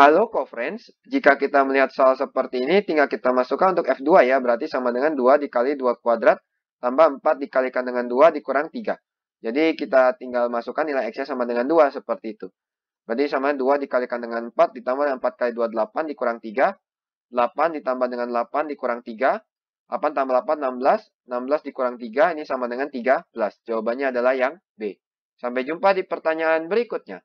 Halo friends, jika kita melihat soal seperti ini, tinggal kita masukkan untuk F2 ya, berarti sama dengan 2 dikali 2 kuadrat, tambah 4 dikalikan dengan 2 dikurang 3. Jadi kita tinggal masukkan nilai X-nya sama dengan 2, seperti itu. Berarti sama dengan 2 dikalikan dengan 4, ditambah dengan 4 kali 2, 8 dikurang 3. 8 ditambah dengan 8 dikurang 3. 8 tambah 8, 16. 16 dikurang 3, ini sama dengan 13. Jawabannya adalah yang B. Sampai jumpa di pertanyaan berikutnya.